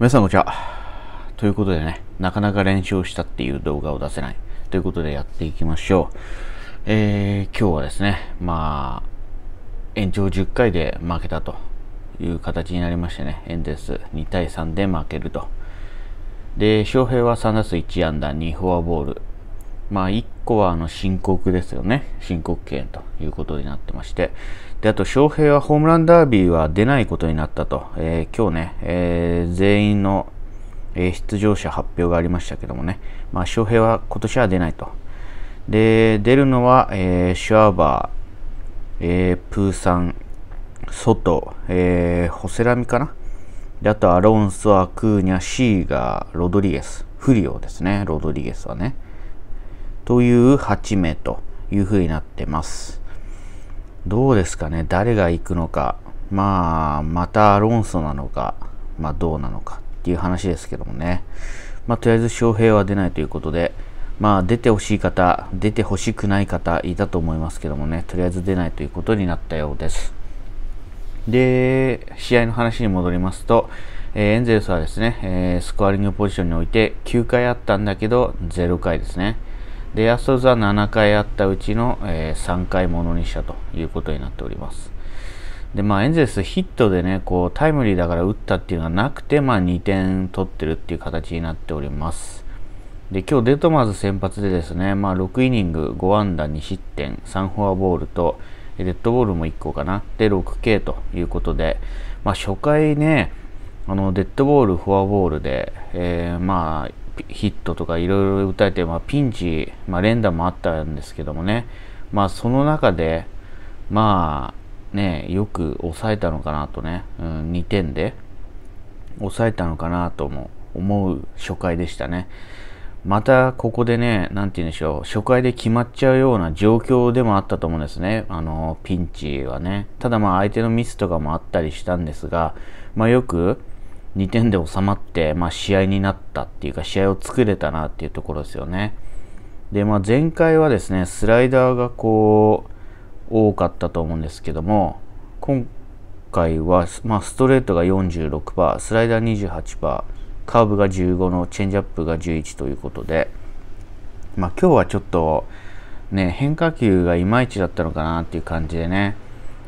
皆さんこんにちは。ということでね、なかなか練習したっていう動画を出せない。ということでやっていきましょう。えー、今日はですね、まあ、延長10回で負けたという形になりましてね、エンゼルス2対3で負けると。で、翔平は3打数1安打2フォアボール。まあ、コはあの申告ですよね。申告権ということになってまして。で、あと、翔平はホームランダービーは出ないことになったと。えー、今日ね、えー、全員の、え出場者発表がありましたけどもね。まあ、翔平は今年は出ないと。で、出るのは、えー、シュワーバー、えー、プーさん、ソト、えー、ホセラミかなで、あと、アロンソ、アクーニャ、シーガー、ロドリゲス。フリオですね、ロドリゲスはね。という8名というふうになってます。どうですかね、誰が行くのか、まあ、また論争なのか、まあどうなのかっていう話ですけどもね、まあとりあえず翔平は出ないということで、まあ出てほしい方、出てほしくない方いたと思いますけどもね、とりあえず出ないということになったようです。で、試合の話に戻りますと、えー、エンゼルスはですね、えー、スコアリングポジションにおいて9回あったんだけど、0回ですね。で、安ストは7回あったうちの、えー、3回ものにしたということになっております。で、まあ、エンゼルスヒットでね、こう、タイムリーだから打ったっていうのはなくて、まあ、2点取ってるっていう形になっております。で、今日デトマーズ先発でですね、まあ、6イニング5安打2失点、3フォアボールと、デッドボールも1個かな。で、6K ということで、まあ、初回ね、あの、デッドボール、フォアボールで、えー、まあ、ヒットとかいろいろ打たれて、まあ、ピンチ、まあ、連打もあったんですけどもね、まあ、その中で、まあね、よく抑えたのかなとね、うん、2点で抑えたのかなとも思う初回でしたね。またここでね、なんて言うんでしょう、初回で決まっちゃうような状況でもあったと思うんですね、あのピンチはね。ただま相手のミスとかもあったりしたんですが、まあ、よく、2点で収まって、まあ、試合になったっていうか試合を作れたなっていうところですよね。で、まあ、前回はですねスライダーがこう多かったと思うんですけども今回は、まあ、ストレートが46%スライダー28%カーブが15のチェンジアップが11ということで、まあ、今日はちょっと、ね、変化球がいまいちだったのかなっていう感じでね、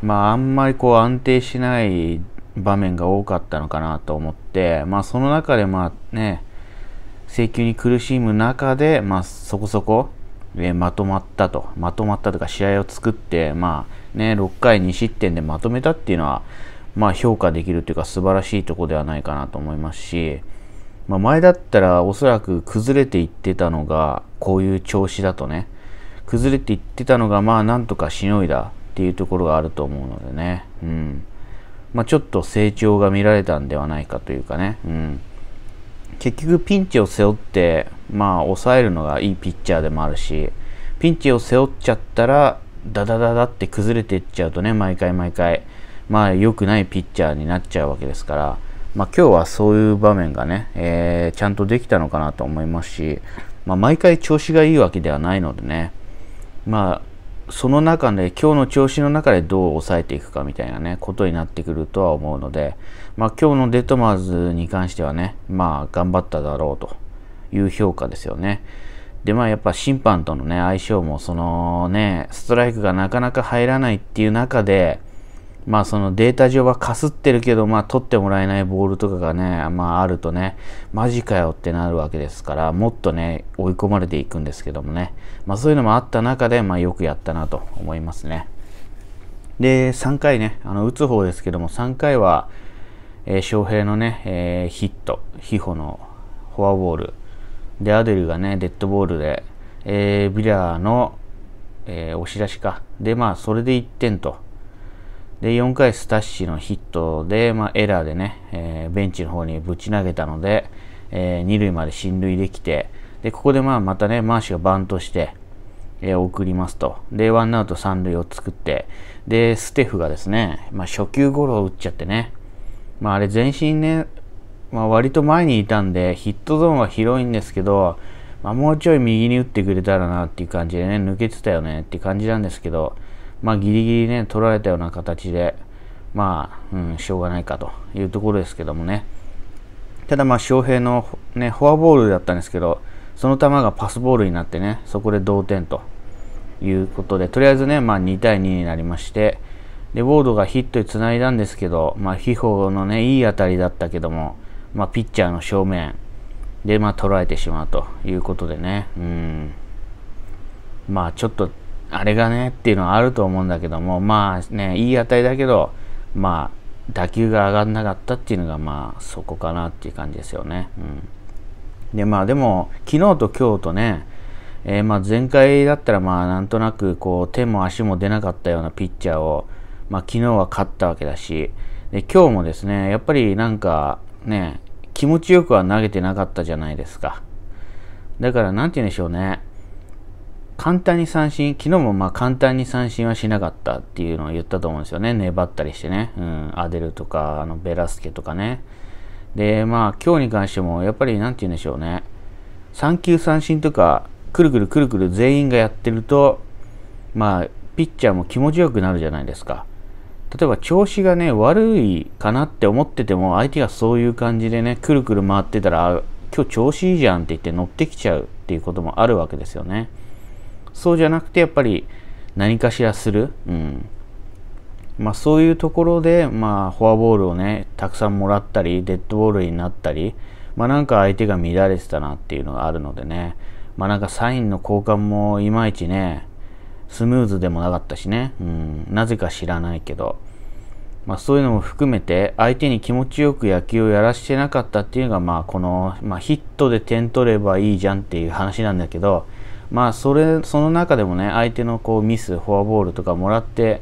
まあ、あんまりこう安定しない場面が多かったのかなと思って、まあ、その中でまあね請求に苦しむ中で、まあ、そこそこ、えー、まとまったとまとまったとか試合を作って、まあね、6回2失点でまとめたっていうのは、まあ、評価できるというか素晴らしいとこではないかなと思いますし、まあ、前だったらおそらく崩れていってたのがこういう調子だとね崩れていってたのがまあなんとかしのいだっていうところがあると思うのでね。うんまあ、ちょっと成長が見られたんではないかというかね、うん、結局ピンチを背負って、まあ、抑えるのがいいピッチャーでもあるしピンチを背負っちゃったらダダダダって崩れていっちゃうとね毎回毎回まあ良くないピッチャーになっちゃうわけですから、まあ、今日はそういう場面がね、えー、ちゃんとできたのかなと思いますし、まあ、毎回調子がいいわけではないのでねまあその中で今日の調子の中でどう抑えていくかみたいなねことになってくるとは思うので、まあ、今日のデトマーズに関してはねまあ頑張っただろうという評価ですよね。でまあやっぱ審判とのね相性もそのねストライクがなかなか入らないっていう中でまあそのデータ上はかすってるけど、まあ取ってもらえないボールとかがね、まああるとね、マジかよってなるわけですから、もっとね、追い込まれていくんですけどもね、まあそういうのもあった中で、まあよくやったなと思いますね。で、3回ね、あの打つ方ですけども、3回は、えー、翔平のね、えー、ヒット、ヒホのフォアボール、で、アデルがね、デッドボールで、えー、ビラーの、えー、押し出しか。で、まあ、それで1点と。で、4回スタッシのヒットで、まあ、エラーでね、えー、ベンチの方にぶち投げたので、えー、2塁まで進塁できて、で、ここでまあまたね、マーシュがバントして、えー、送りますと。で、ワンアウト3塁を作って、で、ステフがですね、まあ、初球ゴロを打っちゃってね、まあ、あれ全身ね、まあ、割と前にいたんで、ヒットゾーンは広いんですけど、まあ、もうちょい右に打ってくれたらなっていう感じでね、抜けてたよねっていう感じなんですけど、まあ、ギリギリね、取られたような形で、まあ、うん、しょうがないかというところですけどもね。ただ、まあ、翔平の、ね、フォアボールだったんですけど、その球がパスボールになってね、そこで同点ということで、とりあえずね、まあ、2対2になりまして、で、ウォードがヒットにつないだんですけど、まあ、ヒホのね、いい当たりだったけども、まあ、ピッチャーの正面で、まあ、捉えてしまうということでね、うん。まあ、ちょっとあれがねっていうのはあると思うんだけどもまあねいい値だけどまあ打球が上がんなかったっていうのがまあそこかなっていう感じですよね。うん、でまあでも昨日と今日とね、えー、まあ前回だったらまあなんとなくこう手も足も出なかったようなピッチャーを、まあ、昨日は勝ったわけだしで今日もですねやっぱりなんかね気持ちよくは投げてなかったじゃないですか。だから何て言うんでしょうね簡単に三振、昨日もまあ簡単に三振はしなかったっていうのを言ったと思うんですよね。粘ったりしてね。うん、アデルとか、あのベラスケとかね。で、まあ今日に関しても、やっぱりなんて言うんでしょうね。3球三振とか、くるくるくるくる全員がやってると、まあ、ピッチャーも気持ちよくなるじゃないですか。例えば調子がね、悪いかなって思ってても、相手がそういう感じでね、くるくる回ってたら、今日調子いいじゃんって言って乗ってきちゃうっていうこともあるわけですよね。そうじゃなくてやっぱり何かしらする、うんまあ、そういうところで、まあ、フォアボールをねたくさんもらったりデッドボールになったり、まあ、なんか相手が乱れてたなっていうのがあるのでね、まあ、なんかサインの交換もいまいちねスムーズでもなかったしね、うん、なぜか知らないけど、まあ、そういうのも含めて相手に気持ちよく野球をやらせてなかったっていうのが、まあ、この、まあ、ヒットで点取ればいいじゃんっていう話なんだけど、まあそれその中でもね相手のこうミスフォアボールとかもらって、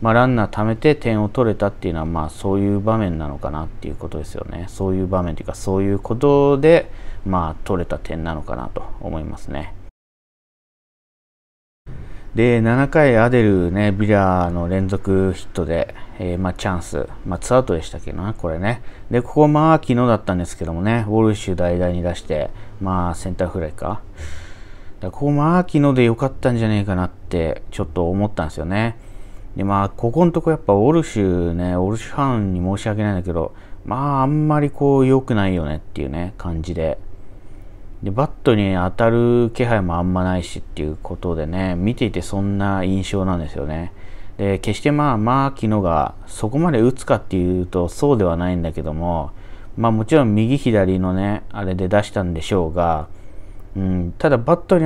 まあ、ランナー貯めて点を取れたっていうのはまあそういう場面なのかなっていうことですよねそういう場面というかそういうことでまあ取れた点なのかなと思いますね。で7回アデルねビラーの連続ヒットで、えー、まあ、チャンス、まあ、ツーアウトでしたけどなこれねでここまあ昨日だったんですけどもねウォルシュ代打に出してまあセンターフライか。だここーキので良かったんじゃねえかなってちょっと思ったんですよね。でまあここのとこやっぱオルシュねオルシュファンに申し訳ないんだけどまああんまりこう良くないよねっていうね感じで。でバットに当たる気配もあんまないしっていうことでね見ていてそんな印象なんですよね。で決してまあマーキノがそこまで打つかっていうとそうではないんだけどもまあもちろん右左のねあれで出したんでしょうがうん、ただバットに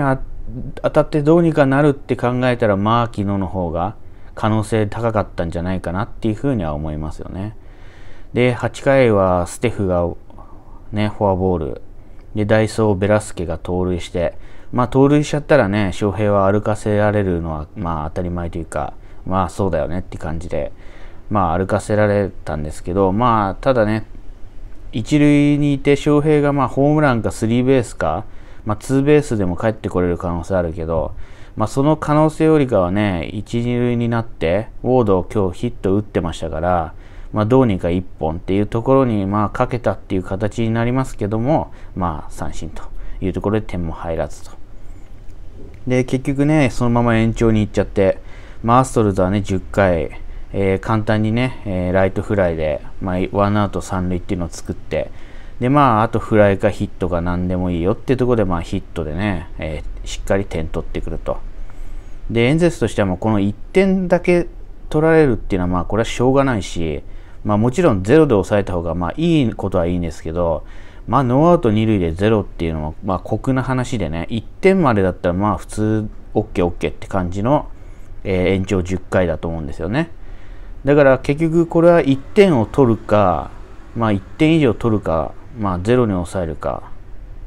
当たってどうにかなるって考えたらまあ昨日の方が可能性高かったんじゃないかなっていうふうには思いますよね。で8回はステフが、ね、フォアボールでダイソー・ベラスケが盗塁してまあ盗塁しちゃったらね翔平は歩かせられるのはまあ当たり前というかまあそうだよねって感じでまあ歩かせられたんですけどまあただね一塁にいて翔平がまあホームランかスリーベースかまあ、ツーベースでも帰ってこれる可能性あるけど、まあ、その可能性よりかはね、一、二塁になって、ウォードを今日ヒット打ってましたから、まあ、どうにか1本っていうところに、まあ、かけたっていう形になりますけども、まあ、三振というところで点も入らずと。で、結局ね、そのまま延長に行っちゃって、まあ、アストルズはね、10回、えー、簡単にね、えー、ライトフライで、まあ、ワンアウト三塁っていうのを作って、で、まあ、あとフライかヒットか何でもいいよっていうところで、まあ、ヒットでね、えー、しっかり点取ってくると。で、エンゼルスとしてはもうこの1点だけ取られるっていうのは、まあ、これはしょうがないし、まあ、もちろんゼロで抑えた方が、まあ、いいことはいいんですけど、まあ、ノーアウト2塁でゼロっていうのも、まあ、酷な話でね、1点までだったら、まあ、普通、OKOK、OK、って感じの、えー、延長10回だと思うんですよね。だから結局これは1点を取るか、まあ、1点以上取るかまあ、ゼロに抑えるか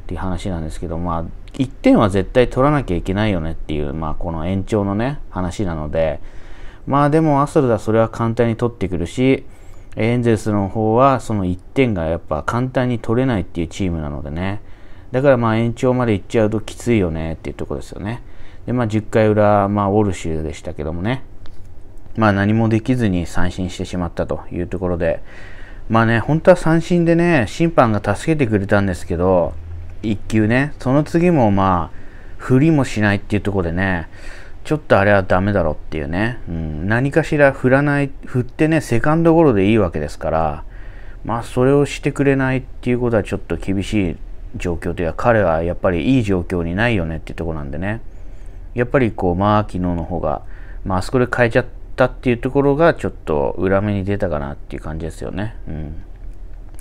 っていう話なんですけど、まあ、1点は絶対取らなきゃいけないよねっていう、まあ、この延長のね、話なので、まあでもアストロズはそれは簡単に取ってくるし、エンゼルスの方はその1点がやっぱ簡単に取れないっていうチームなのでね。だからまあ延長まで行っちゃうときついよねっていうところですよね。でまあ10回裏、まあウォルシュでしたけどもね。まあ何もできずに三振してしまったというところで、まあね、本当は三振でね、審判が助けてくれたんですけど、1球ね、その次もまあ、振りもしないっていうところでね、ちょっとあれはダメだろっていうね、うん、何かしら振らない、振ってね、セカンドゴロでいいわけですから、まあ、それをしてくれないっていうことはちょっと厳しい状況というか、彼はやっぱりいい状況にないよねっていうところなんでね、やっぱりこう、まあ、昨日の方が、まあ、あそこで変えちゃって、ったっていうところがちょっと裏目に出たかなっていう感じですよね。うん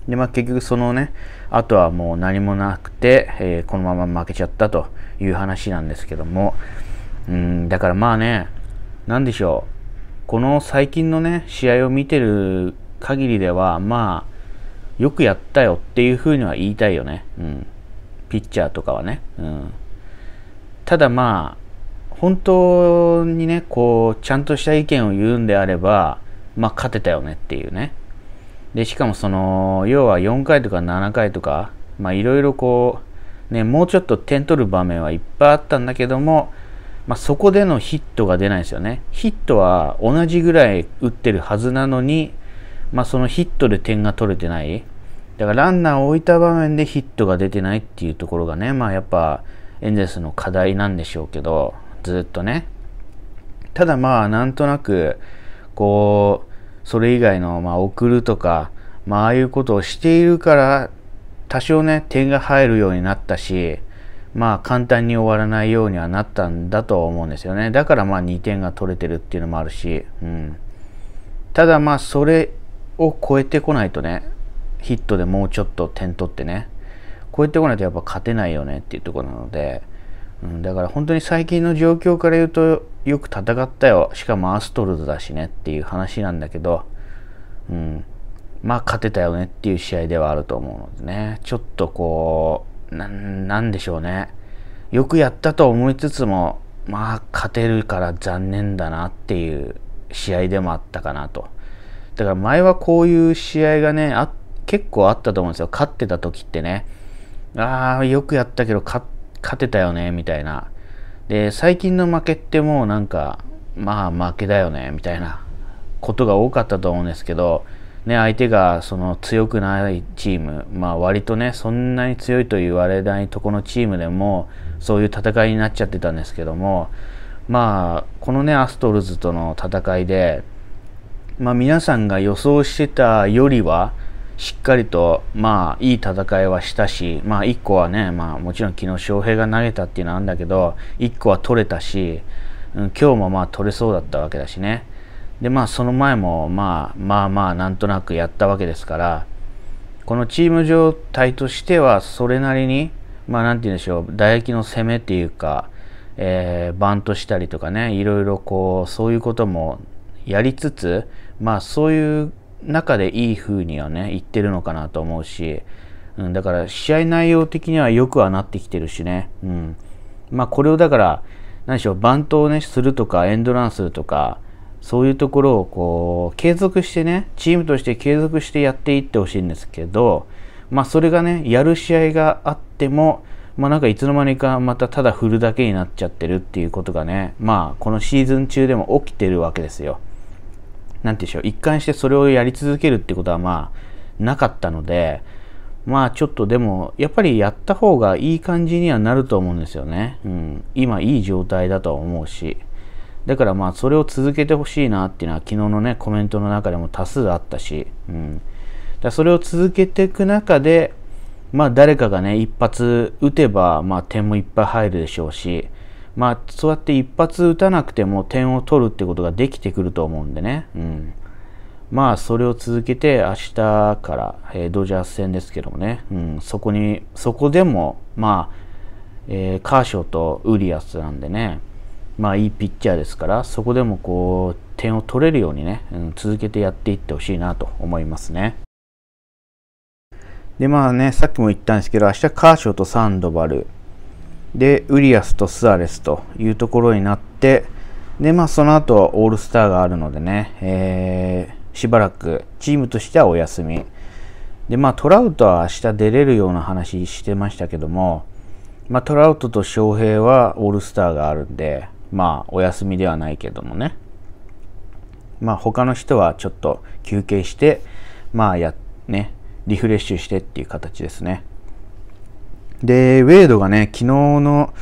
でまあ、結局そのねあとはもう何もなくて、えー、このまま負けちゃったという話なんですけどもうんだからまあね何でしょうこの最近のね試合を見てる限りではまあよくやったよっていうふうには言いたいよね、うん、ピッチャーとかはね、うん、ただまあ本当にねこうちゃんとした意見を言うんであればまあ勝てたよねっていうねでしかもその要は4回とか7回とかまあいろいろこうねもうちょっと点取る場面はいっぱいあったんだけどもまあ、そこでのヒットが出ないですよね。ヒットは同じぐらい打ってるはずなのに、まあ、そのヒットで点が取れてない。だからランナーを置いた場面でヒットが出てないっていうところがね、まあ、やっぱエンゼルスの課題なんでしょうけど、ずっとねただまあなんとなくこうそれ以外の、まあ、送るとか、まあ、ああいうことをしているから多少ね点が入るようになったしまあ簡単に終わらないようにはなったんだと思うんですよねだからまあ2点が取れてるっていうのもあるし、うん、ただまあそれを超えてこないとねヒットでもうちょっと点取ってね超えてこないとやっぱ勝てないよねっていうところなのでうん、だから本当に最近の状況から言うとよく戦ったよしかもアストロズだしねっていう話なんだけど、うん、まあ勝てたよねっていう試合ではあると思うのでねちょっとこうなんでしょうねよくやったと思いつつもまあ勝てるから残念だなっていう試合でもあったかなとだから前はこういう試合がね結構あったと思うんですよ勝ってた時ってねああよくやったけど勝って勝てたよねみたいなで最近の負けってもうなんかまあ負けだよねみたいなことが多かったと思うんですけど、ね、相手がその強くないチーム、まあ、割とねそんなに強いと言われないとこのチームでもそういう戦いになっちゃってたんですけども、まあ、このねアストロズとの戦いで、まあ、皆さんが予想してたよりはしっかりと、まあ、いい戦いはしたし、まあ、1個はね、まあ、もちろん昨日翔平が投げたっていうのはあるんだけど、1個は取れたし、うん、今日もまあ取れそうだったわけだしね。で、まあ、その前も、まあ、まあまあ、なんとなくやったわけですから、このチーム状態としては、それなりに、まあ、なんて言うんでしょう、打撃の攻めっていうか、えー、バントしたりとかね、いろいろこう、そういうこともやりつつ、まあ、そういう中でいい風にはね、言ってるのかなと思うし、うん、だから試合内容的にはよくはなってきてるしね、うん。まあこれをだから、何でしょう、バントをね、するとか、エンドランするとか、そういうところをこう、継続してね、チームとして継続してやっていってほしいんですけど、まあそれがね、やる試合があっても、まあなんかいつの間にかまたただ振るだけになっちゃってるっていうことがね、まあこのシーズン中でも起きてるわけですよ。何て言うんでしょう、一貫してそれをやり続けるってことはまあ、なかったので、まあちょっとでも、やっぱりやった方がいい感じにはなると思うんですよね。うん。今いい状態だとは思うし。だからまあそれを続けてほしいなっていうのは昨日のね、コメントの中でも多数あったし、うん。だそれを続けていく中で、まあ誰かがね、一発打てば、まあ点もいっぱい入るでしょうし、まあ、そうやって一発打たなくても点を取るってことができてくると思うんでね、うん、まあそれを続けて明日から、えー、ドジャース戦ですけどもね、うん、そこにそこでもまあ、えー、カーショーとウリアスなんでねまあいいピッチャーですからそこでもこう点を取れるようにね、うん、続けてやっていってほしいなと思いますね。でまあねさっきも言ったんですけど明日カーショーとサンドバルで、ウリアスとスアレスというところになって、で、まあ、その後はオールスターがあるのでね、えー、しばらくチームとしてはお休み。で、まあ、トラウトは明日出れるような話してましたけども、まあ、トラウトと翔平はオールスターがあるんで、まあ、お休みではないけどもね。まあ、他の人はちょっと休憩して、まあ、や、ね、リフレッシュしてっていう形ですね。で、ウェイドがね、昨日の、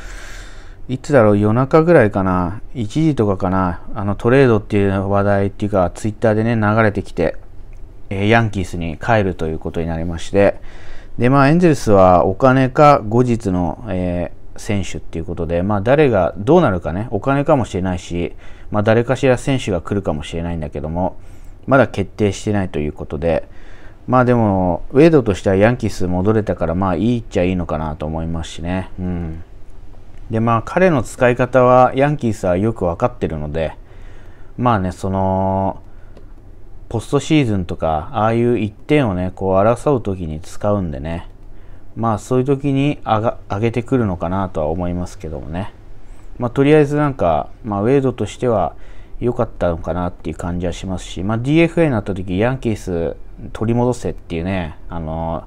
いつだろう、夜中ぐらいかな、1時とかかな、あのトレードっていう話題っていうか、ツイッターでね、流れてきて、えヤンキースに帰るということになりまして、で、まあ、エンゼルスはお金か後日の、えー、選手っていうことで、まあ、誰が、どうなるかね、お金かもしれないし、まあ、誰かしら選手が来るかもしれないんだけども、まだ決定してないということで、まあでも、ウェイドとしてはヤンキース戻れたから、まあいいっちゃいいのかなと思いますしね。うん。で、まあ彼の使い方はヤンキースはよく分かってるので、まあね、その、ポストシーズンとか、ああいう1点をね、こう争う時に使うんでね、まあそういう時に上げてくるのかなとは思いますけどもね。まあとりあえずなんか、まあウェイドとしては、良かったのかなっていう感じはしますし、まあ、DFA になった時ヤンキース取り戻せっていうね、あの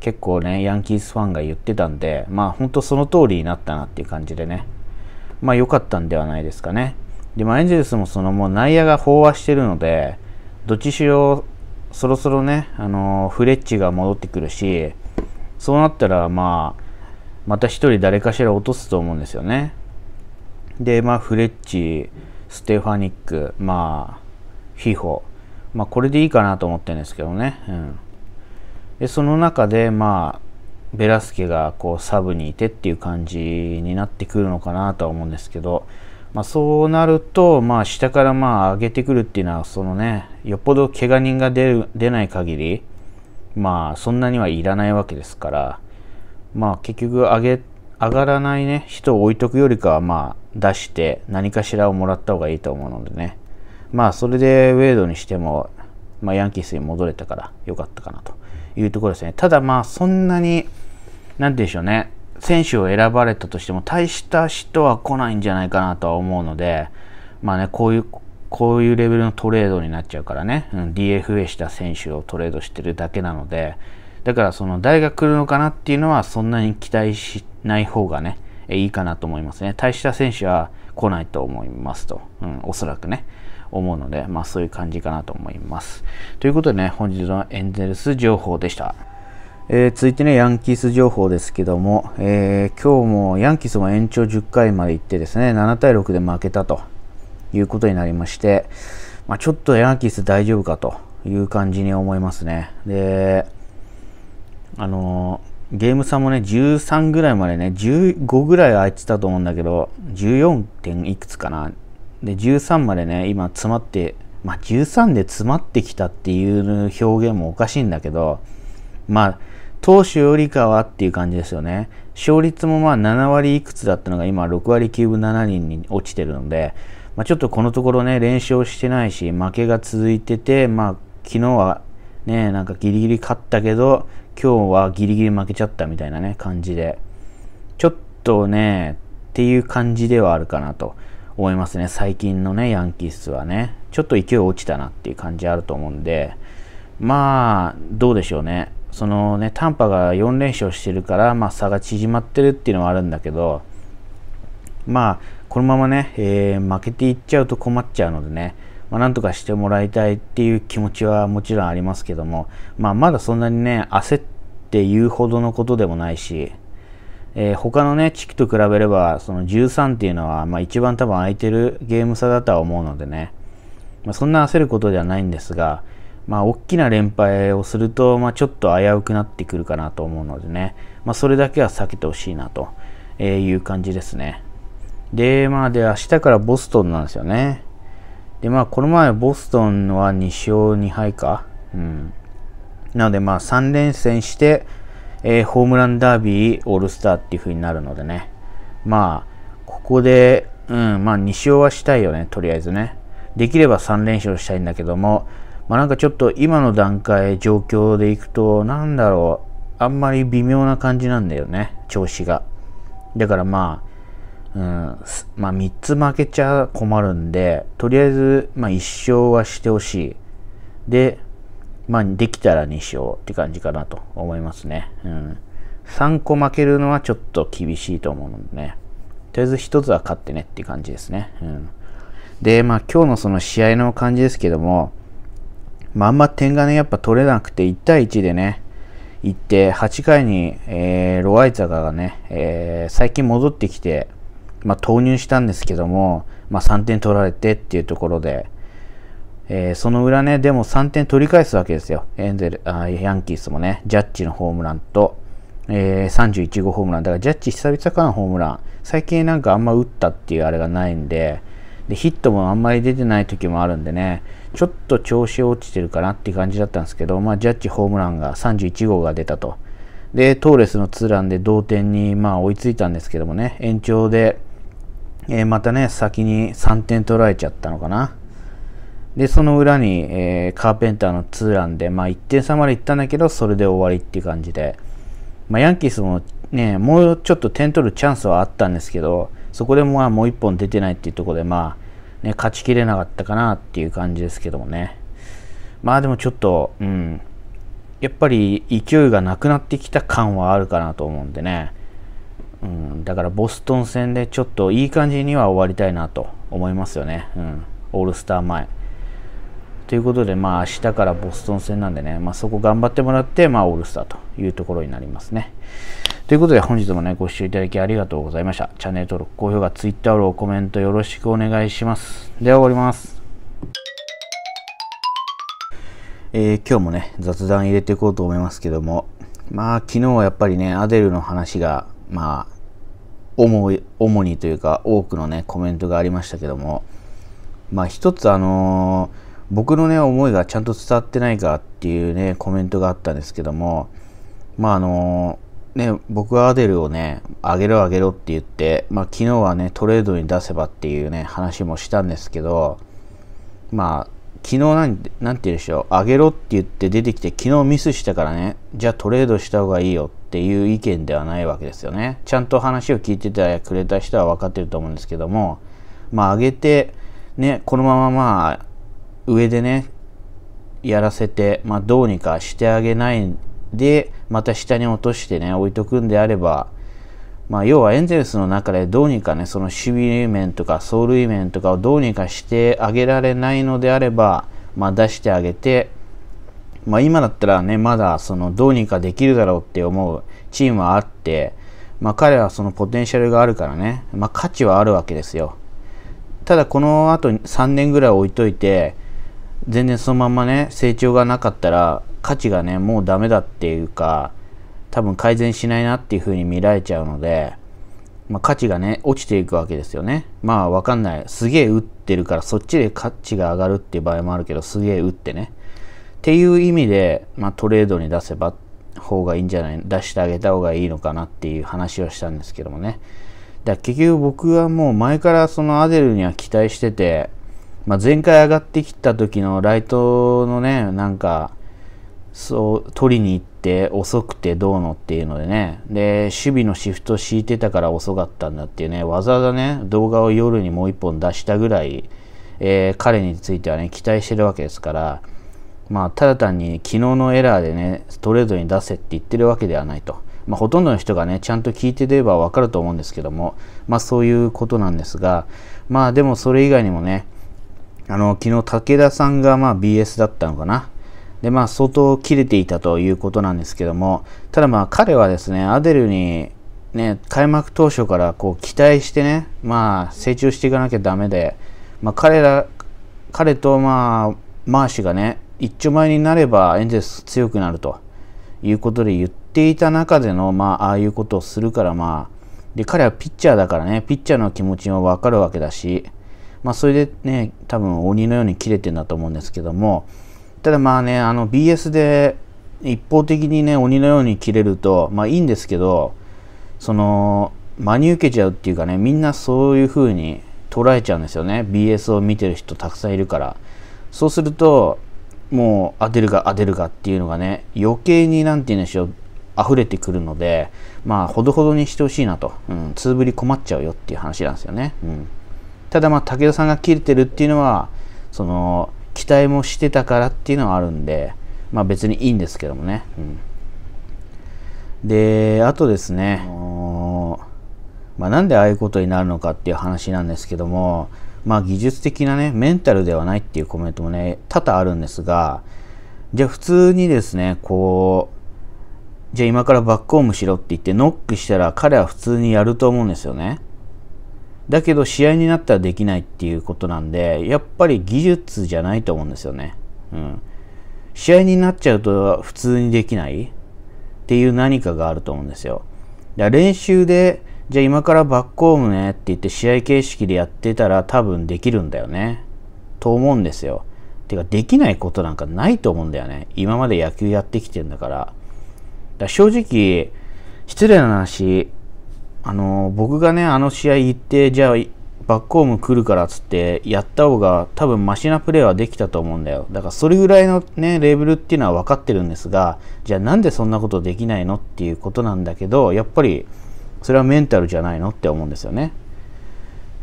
結構ね、ヤンキースファンが言ってたんで、まあ本当その通りになったなっていう感じでね、まあ良かったんではないですかね。で、まあエンゼルスもそのもう内野が飽和してるので、どっちしろそろそろね、あのフレッチが戻ってくるし、そうなったらまあ、また1人誰かしら落とすと思うんですよね。で、まあフレッチ、ステファニック、まあ、フィホ、まあ、これでいいかなと思ってるんですけどね。うん、でその中で、まあ、ベラスケがこうサブにいてっていう感じになってくるのかなとは思うんですけど、まあ、そうなると、まあ、下からまあ上げてくるっていうのはその、ね、よっぽど怪我人が出る出ない限り、まあ、そんなにはいらないわけですから、まあ、結局上げ上がらない、ね、人を置いとくよりかは、まあ、出して何かしらをもらった方がいいと思うのでね。まあそれでウェイドにしても、まあ、ヤンキースに戻れたから良かったかなというところですね。ただまあそんなに、何て言うんでしょうね、選手を選ばれたとしても大した人は来ないんじゃないかなとは思うので、まあね、こういう、こういうレベルのトレードになっちゃうからね、うん、DFA した選手をトレードしてるだけなので、だからその誰が来るのかなっていうのはそんなに期待しない方がね、いいかなと思いますね。大した選手は来ないと思いますと、うん、おそらくね、思うので、まあそういう感じかなと思います。ということでね、本日のエンゼルス情報でした。えー、続いてね、ヤンキース情報ですけども、えー、今日もヤンキースも延長10回まで行ってですね、7対6で負けたということになりまして、まあ、ちょっとヤンキース大丈夫かという感じに思いますね。で、あのーゲーム差もね、13ぐらいまでね、15ぐらい空いてたと思うんだけど、14点いくつかな。で、13までね、今詰まって、まあ、13で詰まってきたっていう表現もおかしいんだけど、まあ、投手よりかはっていう感じですよね。勝率もまあ7割いくつだったのが今6割9分7人に落ちてるので、まあ、ちょっとこのところね、連勝してないし、負けが続いてて、まあ、昨日はね、なんかギリギリ勝ったけど、今日はギリギリ負けちゃったみたいなね、感じで、ちょっとね、っていう感じではあるかなと思いますね。最近のね、ヤンキースはね、ちょっと勢い落ちたなっていう感じあると思うんで、まあ、どうでしょうね。そのね、タンパが4連勝してるから、まあ、差が縮まってるっていうのはあるんだけど、まあ、このままね、えー、負けていっちゃうと困っちゃうのでね、まあ、なんとかしてもらいたいっていう気持ちはもちろんありますけども、まあ、まだそんなにね焦って言うほどのことでもないし、えー、他のね地区と比べればその13っていうのは、まあ、一番多分空いてるゲーム差だとは思うのでね、まあ、そんな焦ることではないんですが、まあ、大きな連敗をすると、まあ、ちょっと危うくなってくるかなと思うのでね、まあ、それだけは避けてほしいなという感じですね。で、まあ、で、明日からボストンなんですよね。で、まあ、この前、ボストンは2勝2敗か。うん。なので、まあ、3連戦して、えー、ホームランダービー、オールスターっていう風になるのでね。まあ、ここで、うん、まあ、2勝はしたいよね、とりあえずね。できれば3連勝したいんだけども、まあ、なんかちょっと今の段階、状況でいくと、なんだろう、あんまり微妙な感じなんだよね、調子が。だからまあ、うん、まあ3つ負けちゃ困るんで、とりあえず、まあ1勝はしてほしい。で、まあできたら2勝って感じかなと思いますね。うん。3個負けるのはちょっと厳しいと思うのでね。とりあえず1つは勝ってねって感じですね。うん。で、まあ今日のその試合の感じですけども、まああんま点がね、やっぱ取れなくて1対1でね、行って、8回に、えー、ロワイザカがね、えー、最近戻ってきて、まあ、投入したんですけども、まあ、3点取られてっていうところで、えー、その裏ね、でも3点取り返すわけですよ。エンゼル、あヤンキースもね、ジャッジのホームランと、えー、31号ホームラン。だからジャッジ久々かな、ホームラン。最近なんかあんま打ったっていうあれがないんで、でヒットもあんまり出てない時もあるんでね、ちょっと調子落ちてるかなっていう感じだったんですけど、まあ、ジャッジホームランが31号が出たと。で、トーレスのツーランで同点にまあ追いついたんですけどもね、延長で、えー、またね、先に3点取られちゃったのかな。で、その裏に、えー、カーペンターのツーランで、まあ、1点差までいったんだけど、それで終わりっていう感じで、まあ、ヤンキースもね、もうちょっと点取るチャンスはあったんですけど、そこでももう1本出てないっていうところで、まあ、ね、勝ちきれなかったかなっていう感じですけどもね。まあでもちょっと、うん、やっぱり勢いがなくなってきた感はあるかなと思うんでね。うん、だからボストン戦でちょっといい感じには終わりたいなと思いますよね、うん、オールスター前。ということで、まあ明日からボストン戦なんでね、まあ、そこ頑張ってもらって、まあ、オールスターというところになりますね。ということで本日もね、ご視聴いただきありがとうございました。チャンネル登録、高評価、Twitter フォロー、コメントよろしくお願いします。では終わります。えー、今日もね、雑談入れていこうと思いますけども、まあ昨日はやっぱりね、アデルの話が、まあ主主にというか多くのねコメントがありましたけどもまあ一つあのー、僕のね思いがちゃんと伝わってないかっていうねコメントがあったんですけどもまああのー、ね僕はアデルをね上げろ上げろって言ってまあ昨日はねトレードに出せばっていうね話もしたんですけどまあ昨日なんて、なんて言うでしょう、上げろって言って出てきて、昨日ミスしたからね、じゃあトレードした方がいいよっっていう意見ではないわけですよね。ちゃんと話を聞いててくれた人は分かってると思うんですけども、まあ上げて、ね、このまままあ上でね、やらせて、まあどうにかしてあげないで、また下に落としてね、置いとくんであれば、まあ、要はエンゼルスの中でどうにかね、その守備面とか走塁面とかをどうにかしてあげられないのであれば、まあ、出してあげて、まあ、今だったらね、まだそのどうにかできるだろうって思うチームはあって、まあ、彼はそのポテンシャルがあるからね、まあ、価値はあるわけですよ。ただこの後3年ぐらい置いといて、全然そのままね、成長がなかったら価値がね、もうダメだっていうか、多分改善しないなっていうふうに見られちゃうので、まあ、価値がね、落ちていくわけですよね。まあわかんない。すげえ打ってるからそっちで価値が上がるっていう場合もあるけど、すげえ打ってね。っていう意味で、まあ、トレードに出せば方がいいんじゃない出してあげた方がいいのかなっていう話をしたんですけどもねだ結局僕はもう前からそのアデルには期待してて、まあ、前回上がってきた時のライトのねなんかそう取りに行って遅くてどうのっていうのでねで守備のシフト敷いてたから遅かったんだっていうねわざわざね動画を夜にもう一本出したぐらい、えー、彼についてはね期待してるわけですからまあ、ただ単に昨日のエラーでね、ストレートに出せって言ってるわけではないと。まあ、ほとんどの人がね、ちゃんと聞いてればわかると思うんですけども、まあ、そういうことなんですが、まあ、でもそれ以外にもね、あの、昨日武田さんがまあ BS だったのかな。で、まあ、相当切れていたということなんですけども、ただまあ、彼はですね、アデルに、ね、開幕当初からこう期待してね、まあ、成長していかなきゃだめで、まあ、彼ら、彼とまあ、マーシュがね、一丁前になればエンゼルス強くなるということで言っていた中での、まあ、ああいうことをするから、まあ、で、彼はピッチャーだからね、ピッチャーの気持ちもわかるわけだし、まあ、それでね、多分鬼のように切れてんだと思うんですけども、ただまあね、あの BS で一方的にね、鬼のように切れると、まあいいんですけど、その、真に受けちゃうっていうかね、みんなそういう風に捉えちゃうんですよね。BS を見てる人たくさんいるから。そうすると、もう当てるか当てるかっていうのがね余計に何て言うんでしょう溢れてくるのでまあほどほどにしてほしいなと、うん、つぶり困っちゃうよっていう話なんですよね、うん、ただまあ武田さんが切れてるっていうのはその期待もしてたからっていうのはあるんでまあ別にいいんですけどもね、うん、であとですねまあ、なんでああいうことになるのかっていう話なんですけどもまあ、技術的なね、メンタルではないっていうコメントもね、多々あるんですが、じゃあ普通にですね、こう、じゃあ今からバックホームしろって言ってノックしたら彼は普通にやると思うんですよね。だけど試合になったらできないっていうことなんで、やっぱり技術じゃないと思うんですよね。うん。試合になっちゃうと普通にできないっていう何かがあると思うんですよ。だから練習でじゃあ今からバックホームねって言って試合形式でやってたら多分できるんだよね。と思うんですよ。てかできないことなんかないと思うんだよね。今まで野球やってきてんだから。だから正直、失礼な話、あの、僕がね、あの試合行って、じゃあバックホーム来るからっつってやった方が多分マシなプレーはできたと思うんだよ。だからそれぐらいのね、レベルっていうのは分かってるんですが、じゃあなんでそんなことできないのっていうことなんだけど、やっぱり、それはメンタルじゃないのって思うんですよね。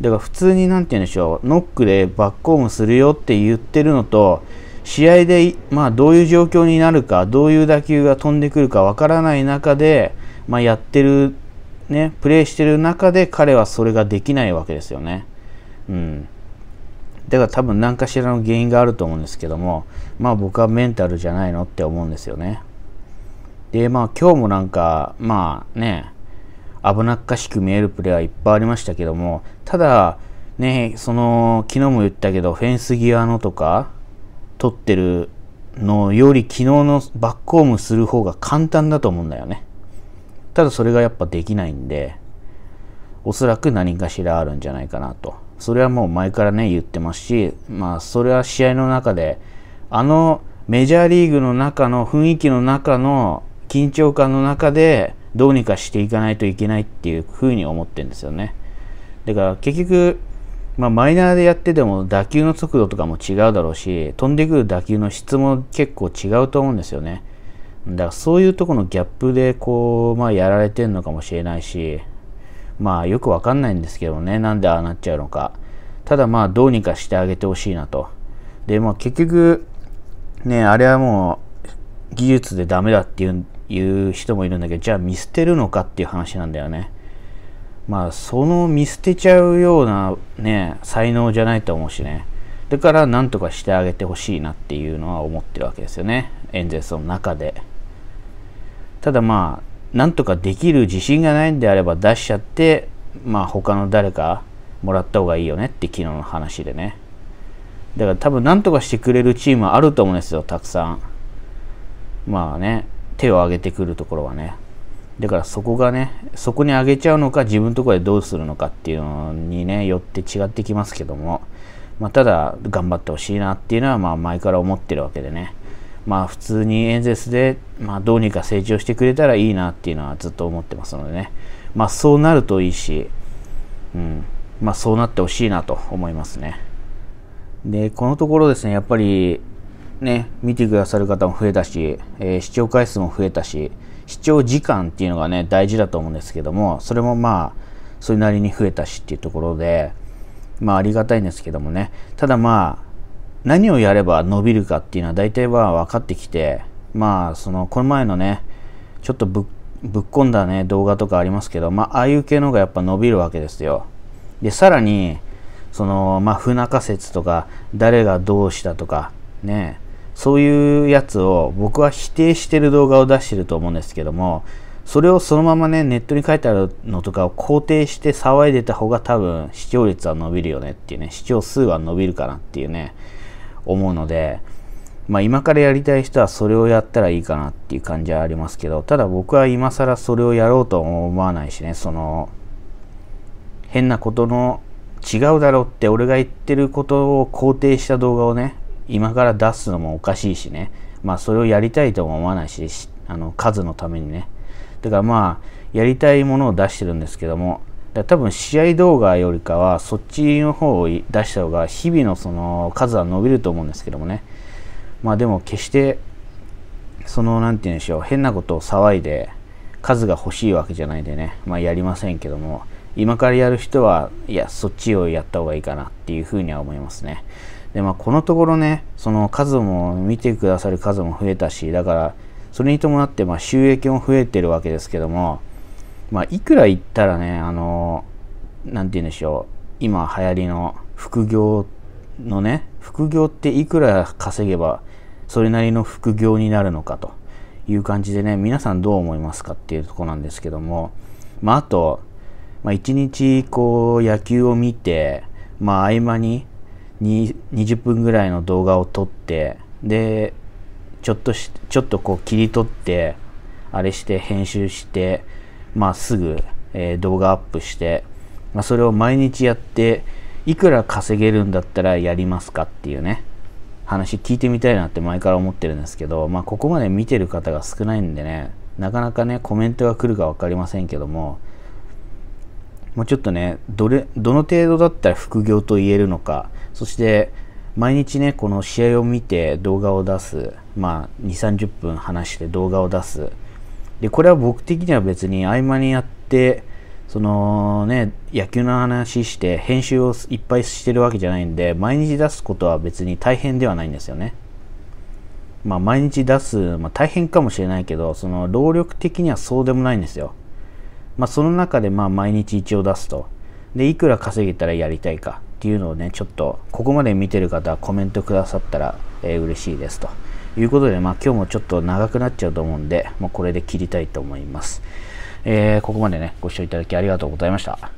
だから普通に何て言うんでしょう、ノックでバックホームするよって言ってるのと、試合で、まあ、どういう状況になるか、どういう打球が飛んでくるかわからない中で、まあ、やってる、ね、プレーしてる中で彼はそれができないわけですよね。うん。だから多分何かしらの原因があると思うんですけども、まあ僕はメンタルじゃないのって思うんですよね。で、まあ今日もなんか、まあね、危なっかしく見えるプレーはいっぱいありましたけども、ただ、ね、その、昨日も言ったけど、フェンス際のとか、取ってるのより昨日のバックホームする方が簡単だと思うんだよね。ただそれがやっぱできないんで、おそらく何かしらあるんじゃないかなと。それはもう前からね、言ってますし、まあ、それは試合の中で、あのメジャーリーグの中の雰囲気の中の緊張感の中で、どうにかしていかないといけないっていうふうに思ってるんですよね。だから結局、まあ、マイナーでやってても打球の速度とかも違うだろうし飛んでくる打球の質も結構違うと思うんですよね。だからそういうとこのギャップでこう、まあ、やられてるのかもしれないしまあよくわかんないんですけどねなんでああなっちゃうのかただまあどうにかしてあげてほしいなとでまあ結局ねあれはもう技術でダメだっていういう人もいるんだけどじゃあ見捨てるのかっていう話なんだよねまあその見捨てちゃうようなね才能じゃないと思うしねだから何とかしてあげてほしいなっていうのは思ってるわけですよねエンゼルスの中でただまあなんとかできる自信がないんであれば出しちゃってまあ他の誰かもらった方がいいよねって昨日の話でねだから多分何とかしてくれるチームはあると思うんですよたくさんまあね手を上げてくるところはねだからそこがねそこに上げちゃうのか自分のところでどうするのかっていうのにねよって違ってきますけども、まあ、ただ頑張ってほしいなっていうのはまあ前から思ってるわけでねまあ普通にエンゼルスで、まあ、どうにか成長してくれたらいいなっていうのはずっと思ってますのでねまあそうなるといいし、うん、まあそうなってほしいなと思いますね。で、このところですね、やっぱりね、見てくださる方も増えたし、えー、視聴回数も増えたし、視聴時間っていうのがね、大事だと思うんですけども、それもまあ、それなりに増えたしっていうところで、まあありがたいんですけどもね、ただまあ、何をやれば伸びるかっていうのは大体は分かってきて、まあ、その、この前のね、ちょっとぶっ込んだね、動画とかありますけど、まあ、ああいう系の方がやっぱ伸びるわけですよ。で、さらに、その、まあ、不仲説とか、誰がどうしたとか、ね、そういうやつを僕は否定してる動画を出してると思うんですけどもそれをそのままねネットに書いてあるのとかを肯定して騒いでた方が多分視聴率は伸びるよねっていうね視聴数は伸びるかなっていうね思うのでまあ、今からやりたい人はそれをやったらいいかなっていう感じはありますけどただ僕は今更それをやろうと思わないしねその変なことの違うだろうって俺が言ってることを肯定した動画をね今から出すのもおかしいしね、まあ、それをやりたいとも思わないし、あの数のためにね。だからまあ、やりたいものを出してるんですけども、だ多分試合動画よりかは、そっちの方を出した方が、日々のその数は伸びると思うんですけどもね。まあでも決して、その、何て言うんでしょう、変なことを騒いで、数が欲しいわけじゃないでね、まあやりませんけども、今からやる人は、いや、そっちをやった方がいいかなっていうふうには思いますね。で、まあ、このところね、その数も、見てくださる数も増えたし、だから、それに伴って、ま収益も増えてるわけですけども、まあ、いくら言ったらね、あの、なんて言うんでしょう、今流行りの副業のね、副業っていくら稼げば、それなりの副業になるのかという感じでね、皆さんどう思いますかっていうとこなんですけども、まあ、あと、まあ、一日こう野球を見て、まあ、合間に20分ぐらいの動画を撮ってでちょっとしちょっとこう切り取ってあれして編集してまあすぐ、えー、動画アップして、まあ、それを毎日やっていくら稼げるんだったらやりますかっていうね話聞いてみたいなって前から思ってるんですけど、まあ、ここまで見てる方が少ないんでねなかなかねコメントが来るか分かりませんけどももうちょっとねどれどの程度だったら副業と言えるのかそして毎日ねこの試合を見て動画を出すまあ2 3 0分話して動画を出すでこれは僕的には別に合間にやってそのね野球の話して編集をいっぱいしてるわけじゃないんで毎日出すことは別に大変ではないんですよねまあ毎日出す、まあ、大変かもしれないけどその労力的にはそうでもないんですよまあその中でまあ毎日一応出すとでいくら稼げたらやりたいかっていうのをね、ちょっと、ここまで見てる方はコメントくださったら、えー、嬉しいですと。いうことで、まあ今日もちょっと長くなっちゃうと思うんで、もうこれで切りたいと思います。えー、ここまでね、ご視聴いただきありがとうございました。